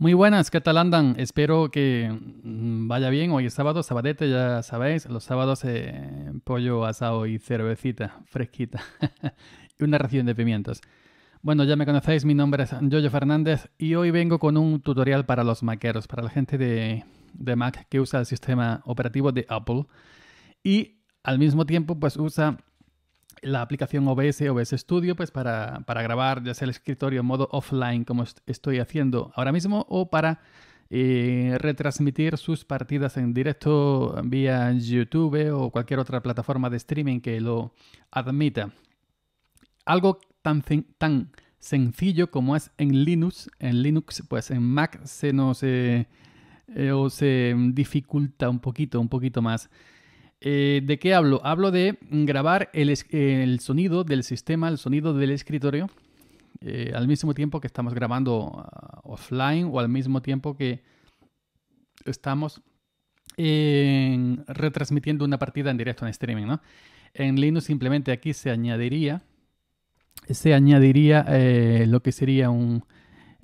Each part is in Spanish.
Muy buenas, ¿qué tal andan? Espero que mm, vaya bien. Hoy es sábado, sabadete, ya sabéis. Los sábados eh, pollo asado y cervecita fresquita. y una ración de pimientos. Bueno, ya me conocéis, mi nombre es Jojo Fernández y hoy vengo con un tutorial para los maqueros, para la gente de, de Mac que usa el sistema operativo de Apple y al mismo tiempo pues usa la aplicación OBS, OBS Studio, pues para, para, grabar ya sea el escritorio en modo offline como estoy haciendo ahora mismo o para eh, retransmitir sus partidas en directo vía YouTube o cualquier otra plataforma de streaming que lo admita. Algo tan, tan sencillo como es en Linux, en Linux, pues en Mac se nos eh, eh, se dificulta un poquito, un poquito más eh, ¿De qué hablo? Hablo de grabar el, sonido del sistema, el sonido del escritorio, eh, al mismo tiempo que estamos grabando ah, offline o al mismo tiempo que estamos retransmitiendo una partida en directo en streaming. ¿no? En Linux simplemente aquí se añadiría, se añadiría eh, lo que sería un,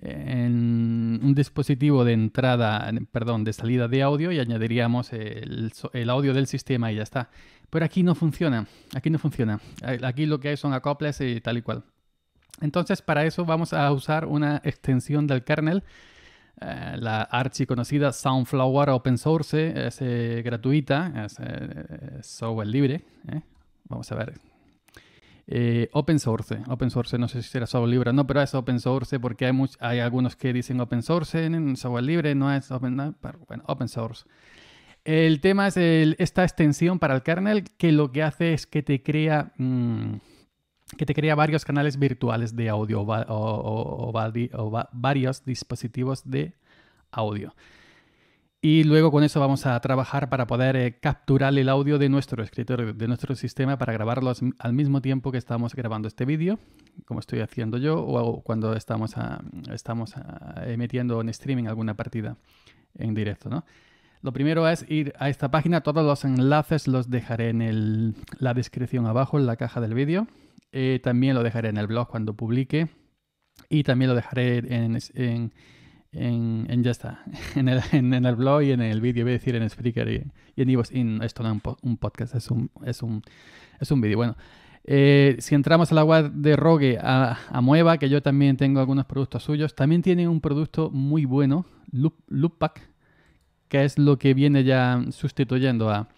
en un dispositivo de entrada, perdón, de salida de audio y añadiríamos el, audio del sistema y ya está. Pero aquí no funciona, aquí no funciona. Aquí lo que hay son acoples y tal y cual. Entonces para eso vamos a usar una extensión del kernel, eh, La la conocida Soundflower Open Source, es eh, gratuita, es eh, software libre. Vamos a ver eh, open source, open source, no sé si será software libre o no, pero es open source porque hay, algunos que dicen open source, en software libre, no es open, source. El tema es esta extensión para el kernel que lo que hace es que te crea, mm, que te crea varios canales virtuales de audio o varios dispositivos de audio y luego con eso vamos a trabajar para poder eh, capturar el audio de nuestro escritor de nuestro sistema para grabarlo al mismo tiempo que estamos grabando este vídeo, como estoy haciendo yo o cuando estamos, estamos emitiendo en streaming alguna partida en directo, ¿no? Lo primero es ir a esta página, todos los enlaces los dejaré en la descripción abajo, en la caja del vídeo. Eh, también lo dejaré en el blog cuando publique y también lo dejaré en en, ya está, en el, en, el, blog y en el vídeo, voy a decir en Spreaker y, en Evox. Esto no es un, podcast, es un, es un, es un vídeo. Bueno, eh, si entramos a la web de Rogue, a, a, Mueva, que yo también tengo algunos productos suyos, también tienen un producto muy bueno, Loop, Loop Pack, que es lo que viene ya sustituyendo a,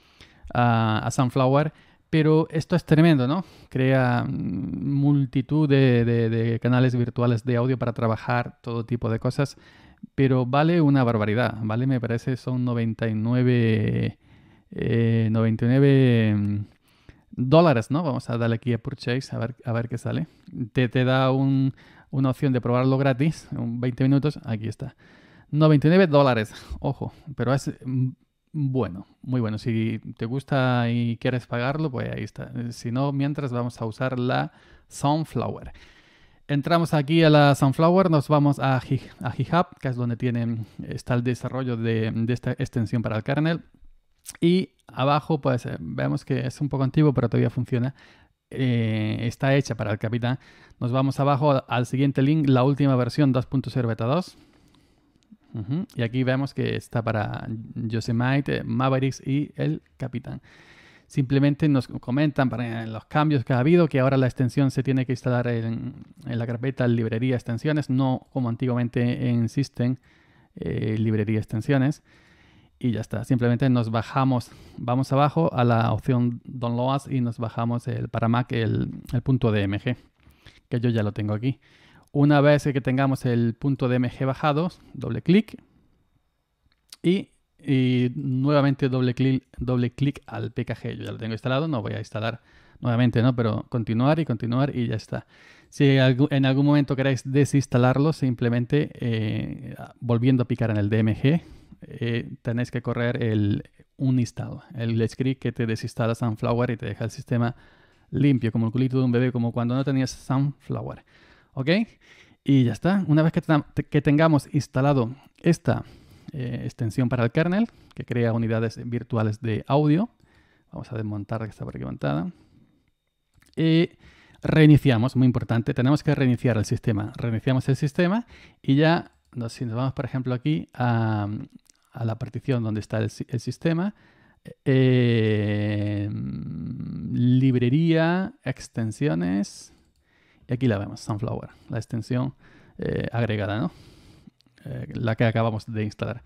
a, Sunflower. Pero esto es tremendo, ¿no? Crea multitud de, canales virtuales de audio para trabajar todo tipo de cosas pero vale una barbaridad, ¿vale? Me parece son 99, eh, mm, dólares, ¿no? Vamos a darle aquí a Purchase a ver, qué sale. Te, te da una opción de probarlo gratis, 20 minutos, aquí está. 99 dólares, ojo, pero es mm, bueno, muy bueno. Si te gusta y quieres pagarlo, pues ahí está. Si no, mientras vamos a usar la Sunflower. Entramos aquí a la Sunflower, nos vamos a, Github, que es donde tienen, está el desarrollo de, esta extensión para el kernel. Y abajo, pues eh, vemos que es un poco antiguo, pero todavía funciona. Eh, está hecha para el capitán. Nos vamos abajo al siguiente link, la última versión 2.0 beta 2. Y aquí vemos que está para Yosemite, Mavericks y el capitán. Simplemente nos comentan para eh, los cambios que ha habido, que ahora la extensión se tiene que instalar en, la carpeta librería extensiones, no como antiguamente en System eh, librería extensiones. Y ya está, simplemente nos bajamos, vamos abajo a la opción Downloads y nos bajamos el, para Mac el, el punto DMG, que yo ya lo tengo aquí. Una vez que tengamos el punto DMG bajado, doble clic y y nuevamente doble clic, doble clic al PKG. Yo ya lo tengo instalado, no voy a instalar nuevamente, ¿no? Pero continuar y continuar y ya está. Si en algún momento queréis desinstalarlo, simplemente eh, volviendo a picar en el DMG, eh, tenéis que correr el uninstall, el script que te desinstala Sunflower y te deja el sistema limpio, como el culito de un bebé, como cuando no tenías Sunflower. ¿Ok? Y ya está. Una vez que, que tengamos instalado esta eh, extensión para el kernel que crea unidades virtuales de audio. Vamos a desmontar que esta montada. Y reiniciamos, muy importante, tenemos que reiniciar el sistema. Reiniciamos el sistema y ya nos, si nos vamos, por ejemplo, aquí a, la partición donde está el, sistema. Em, librería, extensiones. Y aquí la vemos, Sunflower, la extensión eh, agregada, ¿no? Eh, la que acabamos de instalar.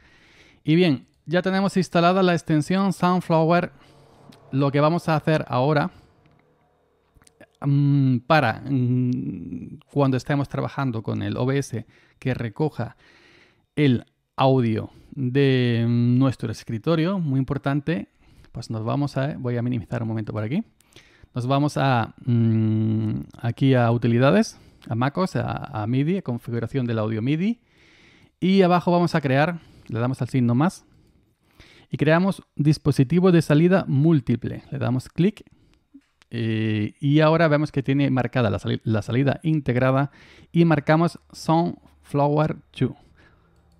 Y bien, ya tenemos instalada la extensión Soundflower. Lo que vamos a hacer ahora mm, para mm, cuando estemos trabajando con el OBS que recoja el audio de nuestro escritorio, muy importante, pues nos vamos a, voy a minimizar un momento por aquí, nos vamos a, mm, aquí a utilidades, a MacOS, a, a MIDI, a configuración del audio MIDI, y abajo vamos a crear, le damos al signo más. Y creamos dispositivo de salida múltiple. Le damos clic. Eh, y ahora vemos que tiene marcada la, salida integrada. Y marcamos soundflower 2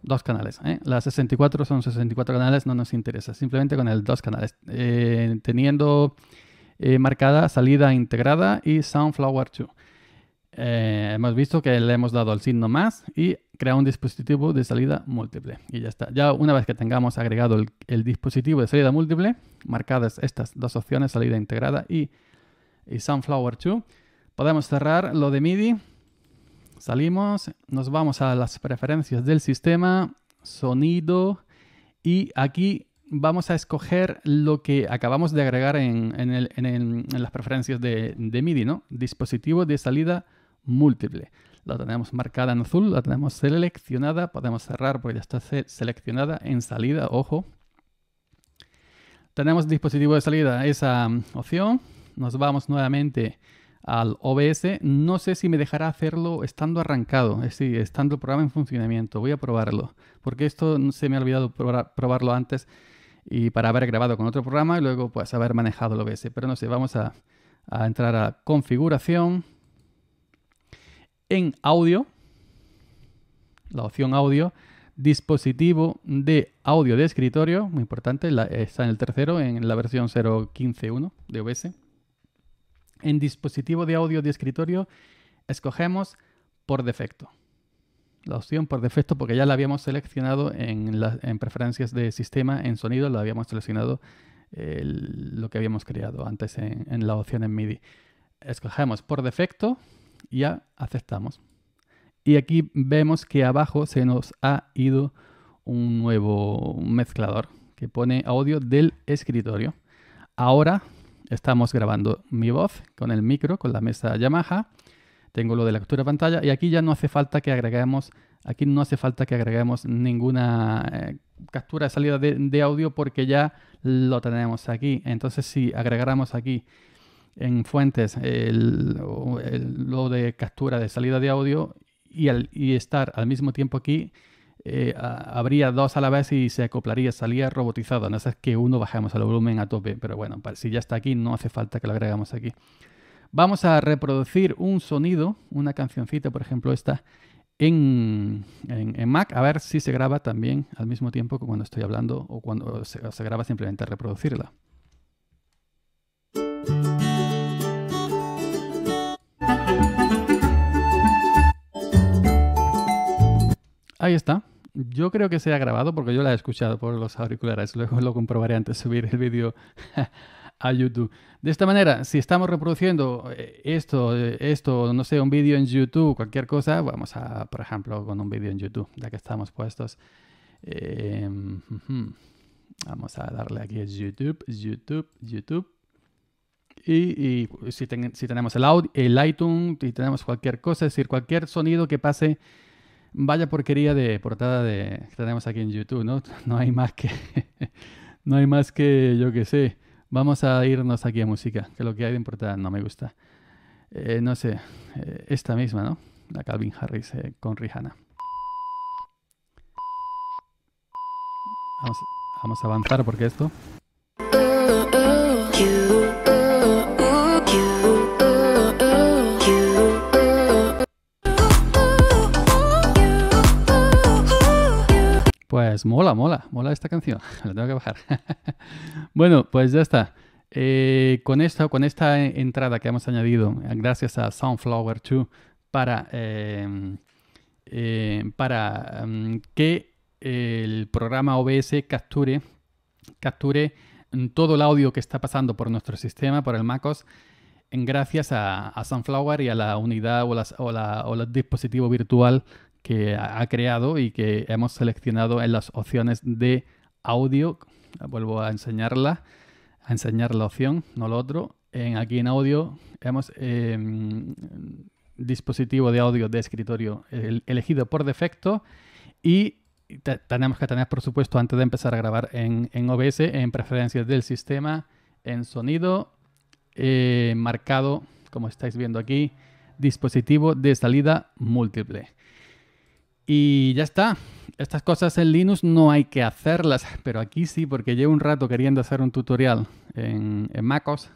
dos canales. ¿eh? Las 64 son 64 canales, no nos interesa. Simplemente con el dos canales. Eh, teniendo marcada salida integrada y soundflower 2. Eh, hemos visto que le hemos dado el signo más y crea un dispositivo de salida múltiple. Y ya está. Ya una vez que tengamos agregado el, dispositivo de salida múltiple, marcadas estas dos opciones, salida integrada y, Sunflower 2, podemos cerrar lo de MIDI. Salimos, nos vamos a las preferencias del sistema, sonido y aquí vamos a escoger lo que acabamos de agregar en, las preferencias de, MIDI, ¿no? Dispositivo de salida múltiple múltiple. La tenemos marcada en azul, la tenemos seleccionada, podemos cerrar porque ya está seleccionada en salida, ojo. Tenemos dispositivo de salida, esa mm, opción. Nos vamos nuevamente al OBS. No sé si me dejará hacerlo estando arrancado, es decir, estando el programa en funcionamiento. Voy a probarlo, porque esto se me ha olvidado probarlo antes y para haber grabado con otro programa y luego pues haber manejado el OBS. Pero no sé, vamos a entrar a configuración en audio, la opción audio, dispositivo de audio de escritorio, muy importante, está en el tercero, en la versión 0.15.1 de OBS. En dispositivo de audio de escritorio escogemos por defecto. La opción por defecto porque ya la habíamos seleccionado en, preferencias de sistema, en sonido, lo habíamos seleccionado lo que habíamos creado antes en, en la opción en MIDI. Escogemos por defecto ya aceptamos. Y aquí vemos que abajo se nos ha ido un nuevo mezclador que pone audio del escritorio. Ahora estamos grabando mi voz con el micro, con la mesa Yamaha. Tengo lo de la captura de pantalla y aquí ya no hace falta que agreguemos, aquí no hace falta que agreguemos ninguna eh, captura de salida de, de, audio porque ya lo tenemos aquí. Entonces si agregáramos aquí en fuentes el, lo de captura de salida de audio y, estar al mismo tiempo aquí, habría eh, dos a la vez y se acoplaría, salía robotizado. No es que uno bajemos el volumen a tope, pero bueno, si ya está aquí, no hace falta que lo agregamos aquí. Vamos a reproducir un sonido, una cancioncita, por ejemplo, esta, en, Mac, a ver si se graba también al mismo tiempo que cuando estoy hablando o cuando se, se graba simplemente reproducirla. Ahí está. Yo creo que se ha grabado porque yo la he escuchado por los auriculares. Luego lo comprobaré antes de subir el vídeo a YouTube. De esta manera, si estamos reproduciendo eh, esto, eh, esto, no sé, un vídeo en YouTube, cualquier cosa, vamos a, por ejemplo, con un vídeo en YouTube, ya que estamos puestos. Em, vamos a darle aquí a YouTube, YouTube, YouTube. Y, si, tenemos el, audio, el iTunes, y tenemos cualquier cosa, es decir, cualquier sonido que pase Vaya porquería de portada de, que tenemos aquí en YouTube, ¿no? No hay más que, no hay más que, yo qué sé. Vamos a irnos aquí a música, que lo que hay de portada no me gusta. Eh, no sé, eh, esta misma, ¿no? La Calvin Harris eh, con Rihanna. vamos a avanzar porque esto Pues mola, mola, mola esta canción. La tengo que bajar. bueno, pues ya está. Eh, con, esto, con esta entrada que hemos añadido, eh, gracias a Soundflower 2, para, em, eh, para em, que el programa OBS capture, capture mm, todo el audio que está pasando por nuestro sistema, por el MacOS, gracias a, Soundflower Sunflower y a la unidad o, o, la, o el dispositivo virtual que ha creado y que hemos seleccionado en las opciones de audio. Vuelvo a enseñarla, a enseñar la opción, no lo otro. En, aquí en audio hemos em, dispositivo de audio de escritorio elegido por defecto y tenemos que tener, por supuesto, antes de empezar a grabar en, OBS, en preferencias del sistema, en sonido, eh, marcado, como estáis viendo aquí, dispositivo de salida múltiple. Y ya está. Estas cosas en Linux no hay que hacerlas, pero aquí sí, porque llevo un rato queriendo hacer un tutorial en, MacOS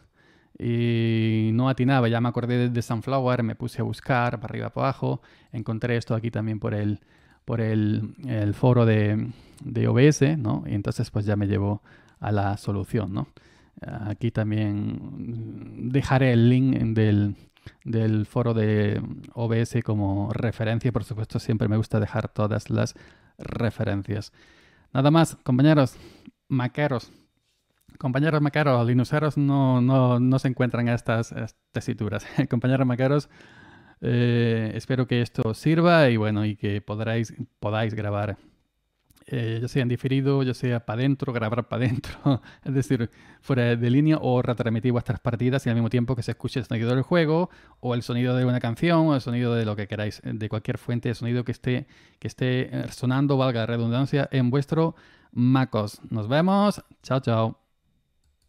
y no atinaba. Ya me acordé de Sunflower, me puse a buscar para arriba, para abajo. Encontré esto aquí también por el, por foro de, OBS, ¿no? Y entonces pues ya me llevo a la solución, ¿no? Aquí también dejaré el link del, del foro de OBS como referencia por supuesto siempre me gusta dejar todas las referencias. Nada más, compañeros macaros. Compañeros macaros, linuxeros no, no, no se encuentran estas, tesituras. compañeros macaros, eh, espero que esto sirva y bueno, y que podráis, podáis grabar eh, ya sea en diferido, ya sea para adentro, grabar para adentro, es decir, fuera de línea o retransmitir vuestras partidas y al mismo tiempo que se escuche el sonido del juego o el sonido de una canción o el sonido de lo que queráis, eh, de cualquier fuente de sonido que esté, que esté eh, sonando, valga la redundancia, en vuestro MacOS. Nos vemos, chao, chao.